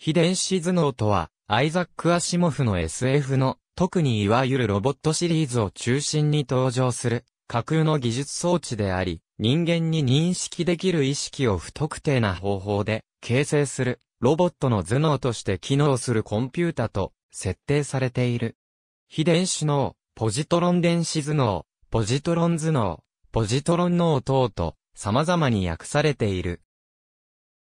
非電子頭脳とは、アイザック・アシモフの SF の、特にいわゆるロボットシリーズを中心に登場する、架空の技術装置であり、人間に認識できる意識を不特定な方法で形成するロボットの頭脳として機能するコンピュータと設定されている。非電子脳、ポジトロン電子頭脳、ポジトロン頭脳、ポジトロン脳等と様々に訳されている。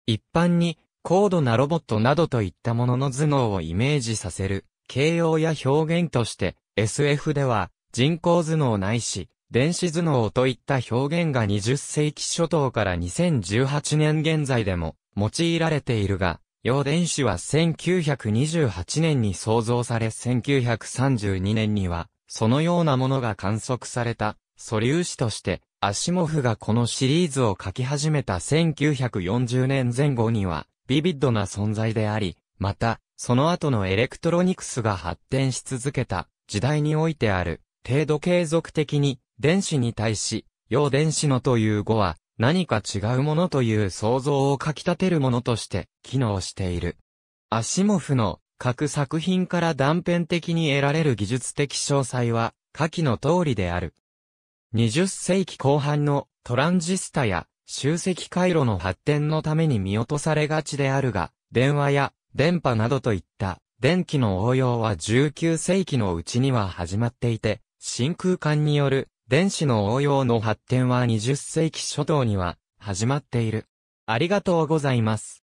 一般に高度なロボットなどといったものの頭脳をイメージさせる、形容や表現として、SF では、人工頭脳ないし、電子頭脳といった表現が20世紀初頭から2018年現在でも用いられているが、陽電子は1928年に創造され1932年には、そのようなものが観測された、素粒子として、アシモフがこのシリーズを書き始めた1940年前後には、ビビッドな存在であり、また、その後のエレクトロニクスが発展し続けた時代においてある、程度継続的に電子に対し、陽電子のという語は何か違うものという想像をかき立てるものとして機能している。アシモフの各作品から断片的に得られる技術的詳細は下記の通りである。20世紀後半のトランジスタや集積回路の発展のために見落とされがちであるが、電話や電波などといった電気の応用は19世紀のうちには始まっていて、真空管による電子の応用の発展は20世紀初頭には始まっている。ありがとうございます。